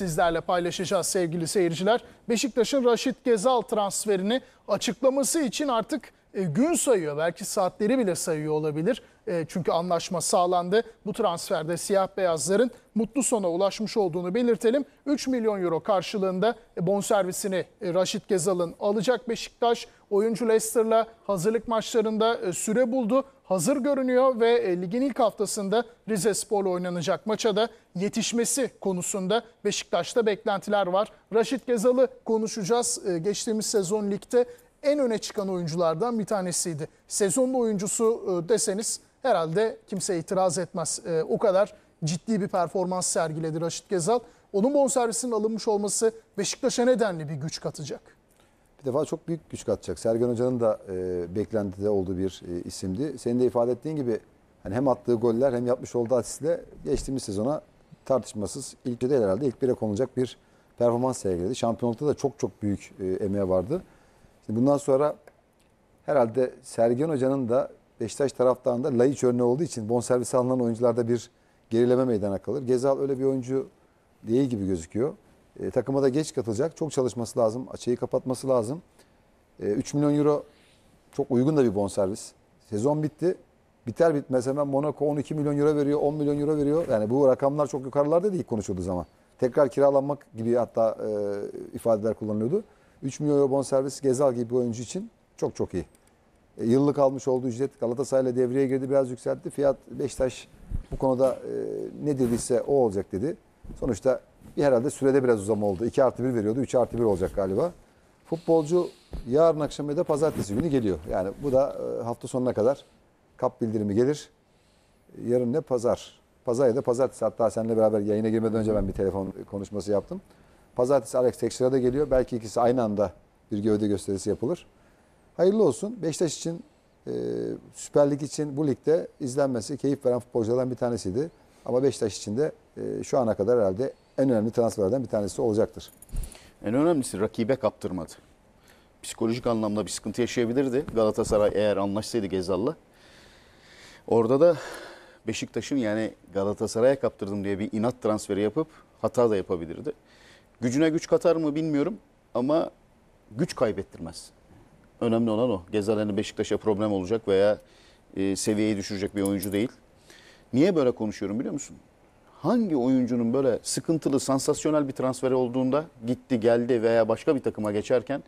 sizlerle paylaşacağız sevgili seyirciler. Beşiktaş'ın Raşit Gezal transferini açıklaması için artık e, gün sayıyor. Belki saatleri bile sayıyor olabilir. E, çünkü anlaşma sağlandı. Bu transferde siyah beyazların mutlu sona ulaşmış olduğunu belirtelim. 3 milyon euro karşılığında e, bonservisini Raşit Gezal'ın alacak Beşiktaş. Oyuncu Leicester'la hazırlık maçlarında süre buldu hazır görünüyor ve e, ligin ilk haftasında Rize Spor'la oynanacak maça da yetişmesi konusunda Beşiktaş'ta beklentiler var. Raşit Gezalı konuşacağız. E, geçtiğimiz sezon ligde en öne çıkan oyunculardan bir tanesiydi. Sezonlu oyuncusu e, deseniz herhalde kimse itiraz etmez. O kadar ciddi bir performans sergiledi Raşit Gezal. Onun bonservisinin alınmış olması Beşiktaş'a nedenli bir güç katacak bir defa çok büyük güç katacak. Sergen Hoca'nın da e, beklentide olduğu bir e, isimdi. Senin de ifade ettiğin gibi hani hem attığı goller hem yapmış olduğu asistle geçtiğimiz sezona tartışmasız ilk de herhalde ilk bire konulacak bir performans sergiledi. Şampiyonlukta da çok çok büyük e, emeği vardı. Şimdi bundan sonra herhalde Sergen Hoca'nın da Beşiktaş taraftarında layıç örneği olduğu için bonservisi alınan oyuncularda bir gerileme meydana kalır. Gezal öyle bir oyuncu değil gibi gözüküyor. E, takıma da geç katılacak. Çok çalışması lazım. Açığı kapatması lazım. E, 3 milyon euro çok uygun da bir bonservis. Sezon bitti. Biter bitmez hemen Monaco 12 milyon euro veriyor, 10 milyon euro veriyor. Yani bu rakamlar çok yukarılarda değil konuşulduğu zaman. Tekrar kiralanmak gibi hatta e, ifadeler kullanılıyordu. 3 milyon euro bonservis Gezal gibi bir oyuncu için çok çok iyi. E, yıllık almış olduğu ücret Galatasaray'la devreye girdi biraz yükseltti. Fiyat Beşiktaş bu konuda e, ne dediyse o olacak dedi. Sonuçta bir herhalde sürede biraz uzama oldu. 2 artı 1 veriyordu. 3 artı 1 olacak galiba. Futbolcu yarın akşam ya da pazartesi günü geliyor. Yani bu da e, hafta sonuna kadar kap bildirimi gelir. Yarın ne pazar? Pazar ya da pazartesi. Hatta seninle beraber yayına girmeden önce ben bir telefon konuşması yaptım. Pazartesi Alex Teixeira da geliyor. Belki ikisi aynı anda bir gövde gösterisi yapılır. Hayırlı olsun. Beşiktaş için, e, Süper Lig için bu ligde izlenmesi keyif veren futbolculardan bir tanesiydi. Ama Beşiktaş için de e, şu ana kadar herhalde en önemli transferlerden bir tanesi olacaktır. En önemlisi rakibe kaptırmadı. Psikolojik anlamda bir sıkıntı yaşayabilirdi Galatasaray eğer anlaşsaydı Gezal'la. Orada da Beşiktaş'ın yani Galatasaray'a kaptırdım diye bir inat transferi yapıp hata da yapabilirdi. Gücüne güç katar mı bilmiyorum ama güç kaybettirmez. Önemli olan o. Gezal Beşiktaş'a problem olacak veya e, seviyeyi düşürecek bir oyuncu değil. Niye böyle konuşuyorum biliyor musun? Hangi oyuncunun böyle sıkıntılı, sansasyonel bir transferi olduğunda gitti, geldi veya başka bir takıma geçerken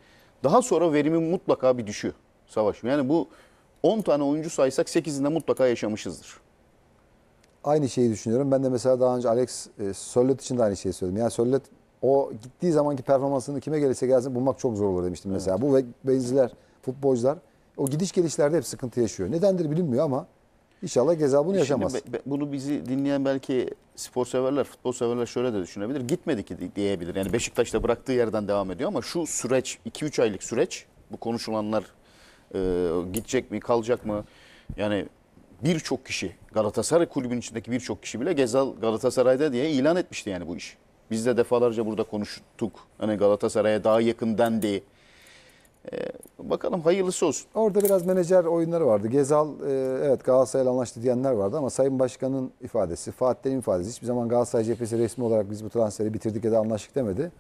daha sonra verimi mutlaka bir düşüyor Savaş. Yani bu 10 tane oyuncu saysak 8'inde mutlaka yaşamışızdır. Aynı şeyi düşünüyorum. Ben de mesela daha önce Alex e, Sörlet için de aynı şeyi söyledim. Yani Sörlet o gittiği zamanki performansını kime gelirse gelsin bulmak çok zor olur demiştim mesela. Evet. Bu ve benziler futbolcular o gidiş gelişlerde hep sıkıntı yaşıyor. Nedendir bilinmiyor ama İnşallah ceza bunu e yaşamaz. Şimdi bunu bizi dinleyen belki spor severler, futbol severler şöyle de düşünebilir. Gitmedi ki diyebilir. Yani Beşiktaş'ta bıraktığı yerden devam ediyor ama şu süreç, 2-3 aylık süreç, bu konuşulanlar e, gidecek mi, kalacak mı? Yani birçok kişi, Galatasaray kulübünün içindeki birçok kişi bile Gezal Galatasaray'da diye ilan etmişti yani bu iş. Biz de defalarca burada konuştuk. Hani Galatasaray'a daha yakın dendi. Ee, bakalım hayırlısı olsun. Orada biraz menajer oyunları vardı. Gezal e, evet Galatasaray'la anlaştı diyenler vardı ama Sayın Başkan'ın ifadesi, Fatih'lerin ifadesi hiçbir zaman Galatasaray cephesi resmi olarak biz bu transferi bitirdik ya da anlaştık demedi.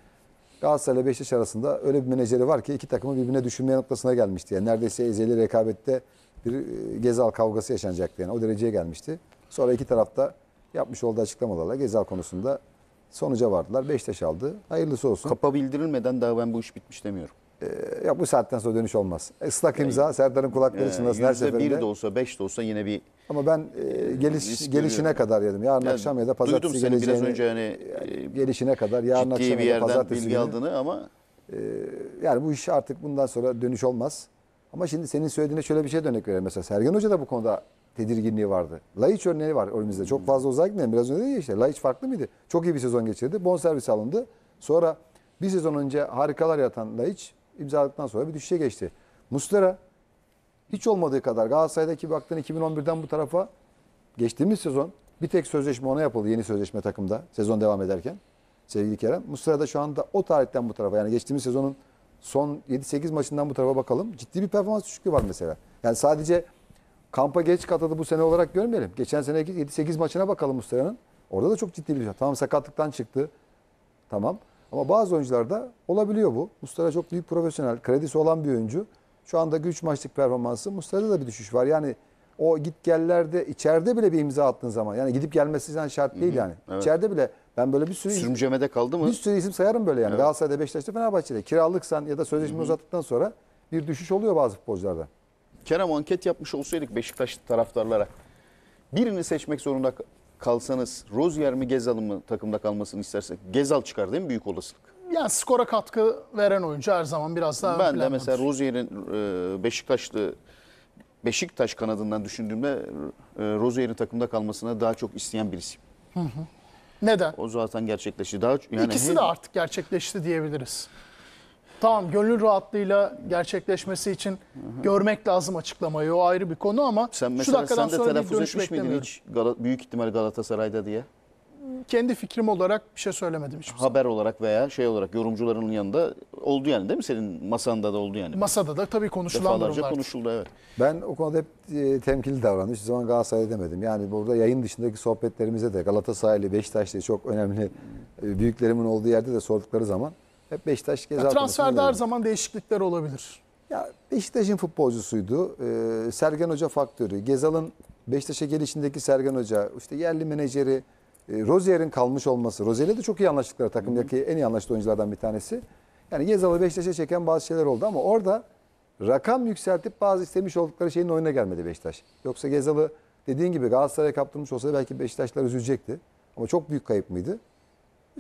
Galatasaray ile Beşiktaş arasında öyle bir menajeri var ki iki takımı birbirine düşünmeye noktasına gelmişti. Yani neredeyse ezeli rekabette bir e, Gezal kavgası yaşanacaktı. Yani o dereceye gelmişti. Sonra iki tarafta yapmış olduğu açıklamalarla Gezal konusunda sonuca vardılar. Beşiktaş aldı. Hayırlısı olsun. Kapa bildirilmeden daha ben bu iş bitmiş demiyorum e, ya bu saatten sonra dönüş olmaz. Islak e, imza Serdar'ın kulakları yani, ee, çınlasın her seferinde. bir de olsa, beş de olsa yine bir... Ama ben e, geliş, gelişine görüyorum. kadar yedim. Yarın Yani akşam ya da duydum pazartesi seni biraz önce hani e, e, gelişine kadar yarın akşam bir ya da pazartesi bilgi günü. aldığını ama e, Yani bu iş artık bundan sonra dönüş olmaz. Ama şimdi senin söylediğine şöyle bir şey dönük verelim. Mesela Sergen Hoca da bu konuda tedirginliği vardı. Laiç örneği var önümüzde. Çok hmm. fazla uzağa gitmeyelim. Biraz önce dedi ya işte. Laiç farklı mıydı? Çok iyi bir sezon geçirdi. Bon servis alındı. Sonra bir sezon önce harikalar yatan Laiç imzaladıktan sonra bir düşüşe geçti. Muslera hiç olmadığı kadar Galatasaray'daki baktığın 2011'den bu tarafa geçtiğimiz sezon bir tek sözleşme ona yapıldı yeni sözleşme takımda sezon devam ederken sevgili Kerem. Muslera da şu anda o tarihten bu tarafa yani geçtiğimiz sezonun son 7-8 maçından bu tarafa bakalım. Ciddi bir performans düşüklüğü var mesela. Yani sadece kampa geç katıldı bu sene olarak görmeyelim. Geçen sene 7-8 maçına bakalım Muslera'nın. Orada da çok ciddi bir şey. Tamam sakatlıktan çıktı. Tamam. Ama bazı oyuncularda olabiliyor bu. Mustara çok büyük profesyonel, kredisi olan bir oyuncu. Şu anda 3 maçlık performansı Mustara'da da bir düşüş var. Yani o git gellerde içeride bile bir imza attığın zaman yani gidip gelmesi yani şart değil yani. Evet. İçeride bile ben böyle bir sürü sürümcemede kaldı mı? Bir sürü isim sayarım böyle yani. Evet. Galatasaray'da, Beşiktaş'ta, Fenerbahçe'de kiralıksan ya da sözleşme uzattıktan sonra bir düşüş oluyor bazı futbolcularda. Kerem anket yapmış olsaydık Beşiktaş taraftarlara birini seçmek zorunda kalsanız Rozier mi Gezal'ın mı takımda kalmasını istersek? Gezal çıkar değil mi büyük olasılık? Yani skora katkı veren oyuncu her zaman biraz daha Ben de mesela Rozier'in e, Beşiktaşlı Beşiktaş kanadından düşündüğümde e, Rozier'in takımda kalmasına daha çok isteyen birisiyim. Hı hı. Neden? O zaten gerçekleşti. Daha, yani İkisi de artık gerçekleşti diyebiliriz. Tamam gönlün rahatlığıyla gerçekleşmesi için görmek lazım açıklamayı. O ayrı bir konu ama Sen şu dakikadan sen de sonra bir telaffuz dönüş beklemiyorum. hiç büyük ihtimal Galatasaray'da diye? Kendi fikrim olarak bir şey söylemedim hiçbir zaman. Haber olarak veya şey olarak yorumcuların yanında oldu yani değil mi? Senin masanda da oldu yani. Masada da tabii konuşulan Defalarca konuşuldu evet. Ben o konuda hep e, temkinli davrandım. Hiçbir zaman Galatasaray demedim. Yani burada yayın dışındaki sohbetlerimize de Galatasaraylı, Beşiktaşlı çok önemli e, büyüklerimin olduğu yerde de sordukları zaman hep Beşiktaş ceza Transferde her zaman değişiklikler olabilir. Ya Beşiktaş'ın futbolcusuydu. Ee, Sergen Hoca faktörü. Gezal'ın Beşiktaş'a gelişindeki Sergen Hoca, işte yerli menajeri, e, Rozier'in kalmış olması. Rozier'le de çok iyi anlaştıkları takımdaki Hı-hı. en iyi anlaştığı oyunculardan bir tanesi. Yani Gezal'ı Beşiktaş'a çeken bazı şeyler oldu ama orada rakam yükseltip bazı istemiş oldukları şeyin oyuna gelmedi Beşiktaş. Yoksa Gezal'ı dediğin gibi Galatasaray'a kaptırmış olsaydı belki Beşiktaşlar üzülecekti. Ama çok büyük kayıp mıydı?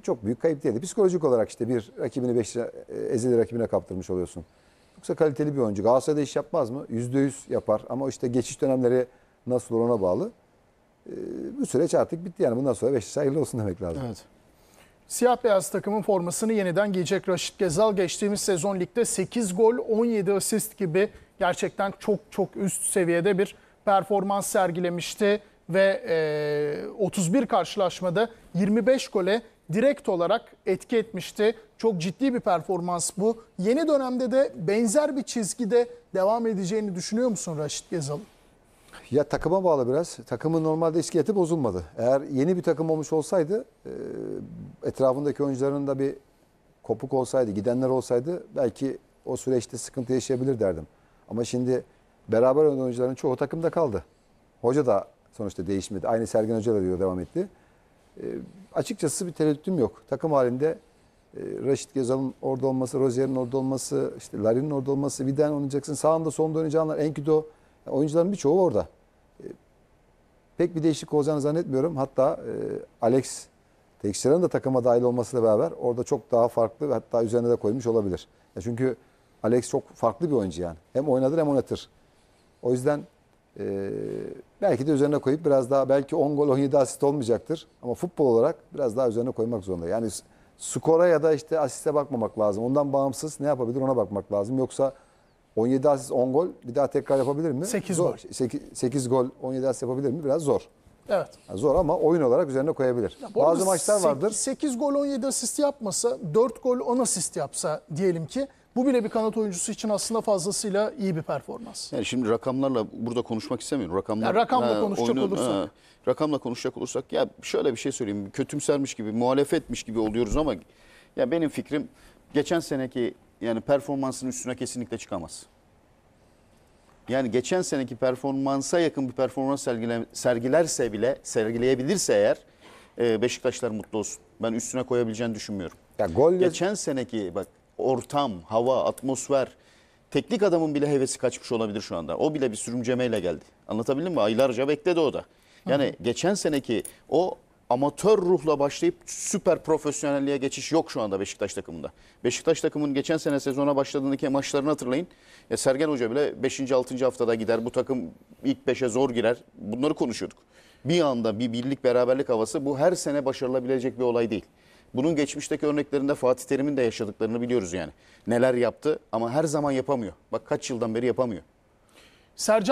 Çok büyük kayıp değildi. Psikolojik olarak işte bir rakibini 5 e, ezeli rakibine kaptırmış oluyorsun. Yoksa kaliteli bir oyuncu. Galatasaray'da iş yapmaz mı? yüzde yüz yapar ama işte geçiş dönemleri nasıl olur ona bağlı. Ee, bu süreç artık bitti yani. Bundan sonra Beşiktaş hayırlı olsun demek lazım. Evet. Siyah beyaz takımın formasını yeniden giyecek Raşit Gezal geçtiğimiz sezon ligde 8 gol 17 asist gibi gerçekten çok çok üst seviyede bir performans sergilemişti ve e, 31 karşılaşmada 25 gole direkt olarak etki etmişti. Çok ciddi bir performans bu. Yeni dönemde de benzer bir çizgide devam edeceğini düşünüyor musun Raşit Gezal? Ya takıma bağlı biraz. Takımın normalde iskeleti bozulmadı. Eğer yeni bir takım olmuş olsaydı e, etrafındaki oyuncuların da bir kopuk olsaydı, gidenler olsaydı belki o süreçte sıkıntı yaşayabilir derdim. Ama şimdi beraber oyuncuların çoğu takımda kaldı. Hoca da sonuçta değişmedi. Aynı Sergen Hoca da diyor devam etti. E, açıkçası bir tereddütüm yok. Takım halinde e, Raşit Gezal'ın orada olması, Rozier'in orada olması, işte Larin'in orada olması, Viden oynayacaksın. Sağında sonunda oynayacağınlar, Enkido. Yani oyuncuların birçoğu orada. E, pek bir değişiklik olacağını zannetmiyorum. Hatta e, Alex Tekşiran'ın da takıma dahil olmasıyla beraber orada çok daha farklı ve hatta üzerine de koymuş olabilir. Ya çünkü Alex çok farklı bir oyuncu yani. Hem oynadır hem oynatır. O yüzden ee, belki de üzerine koyup biraz daha belki 10 gol 17 asist olmayacaktır. Ama futbol olarak biraz daha üzerine koymak zorunda. Yani skora ya da işte asiste bakmamak lazım. Ondan bağımsız ne yapabilir ona bakmak lazım. Yoksa 17 asist 10 gol bir daha tekrar yapabilir mi? 8 zor. gol. 8, 8 gol 17 asist yapabilir mi? Biraz zor. Evet. Yani zor ama oyun olarak üzerine koyabilir. Ya Bazı maçlar vardır. 8, 8 gol 17 asist yapmasa 4 gol 10 asist yapsa diyelim ki bu bile bir kanat oyuncusu için aslında fazlasıyla iyi bir performans. Yani şimdi rakamlarla burada konuşmak istemiyorum. Rakamlar, yani rakamla ha, konuşacak oyunun, olursak. Ha, rakamla konuşacak olursak ya şöyle bir şey söyleyeyim. Kötümsermiş gibi, muhalefetmiş gibi oluyoruz ama ya benim fikrim geçen seneki yani performansının üstüne kesinlikle çıkamaz. Yani geçen seneki performansa yakın bir performans sergile, sergilerse bile, sergileyebilirse eğer e, Beşiktaşlar mutlu olsun. Ben üstüne koyabileceğini düşünmüyorum. Ya gol geçen seneki bak ortam, hava, atmosfer. Teknik adamın bile hevesi kaçmış olabilir şu anda. O bile bir sürümcemeyle geldi. Anlatabildim mi? Aylarca bekledi o da. Yani hı geçen seneki o amatör ruhla başlayıp süper profesyonelliğe geçiş yok şu anda Beşiktaş takımında. Beşiktaş takımının geçen sene sezona başladığındaki maçlarını hatırlayın. Ya Sergen Hoca bile 5. 6. haftada gider. Bu takım ilk 5'e zor girer. Bunları konuşuyorduk. Bir anda bir birlik beraberlik havası bu her sene başarılabilecek bir olay değil. Bunun geçmişteki örneklerinde Fatih Terim'in de yaşadıklarını biliyoruz yani. Neler yaptı ama her zaman yapamıyor. Bak kaç yıldan beri yapamıyor. Sercan